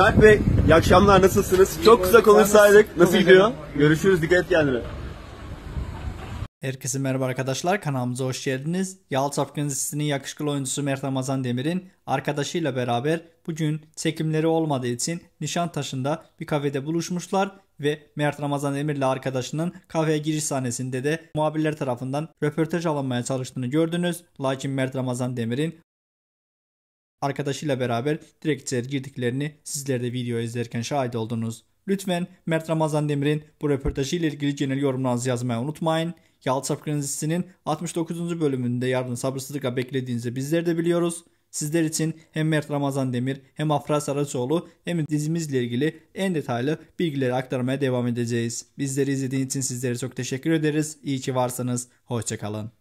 Mert Bey, iyi akşamlar. Nasılsınız? Çok kısa konuşsaydık. Nasıl gidiyor? Görüşürüz. Dikkat et kendine. Herkese merhaba arkadaşlar kanalımıza hoş geldiniz. Yalçı Çapkın dizisinin yakışıklı oyuncusu Mert Ramazan Demir'in arkadaşıyla beraber bugün çekimleri olmadığı için Nişantaşı'nda bir kafede buluşmuşlar ve Mert Ramazan Demir ile arkadaşının kafeye giriş sahnesinde de muhabirler tarafından röportaj alınmaya çalıştığını gördünüz. Lakin Mert Ramazan Demir'in arkadaşıyla beraber direkt içeri girdiklerini sizler de video izlerken şahit oldunuz. Lütfen Mert Ramazan Demir'in bu röportajı ile ilgili genel yorumlarınızı yazmayı unutmayın. Yalçı Sapkınızisi'nin 69. bölümünde yardım sabırsızlıkla beklediğinizi bizler de biliyoruz. Sizler için hem Mert Ramazan Demir hem Afra Saraçoğlu hem dizimizle ilgili en detaylı bilgileri aktarmaya devam edeceğiz. Bizleri izlediğiniz için sizlere çok teşekkür ederiz. İyi ki varsınız. Hoşçakalın.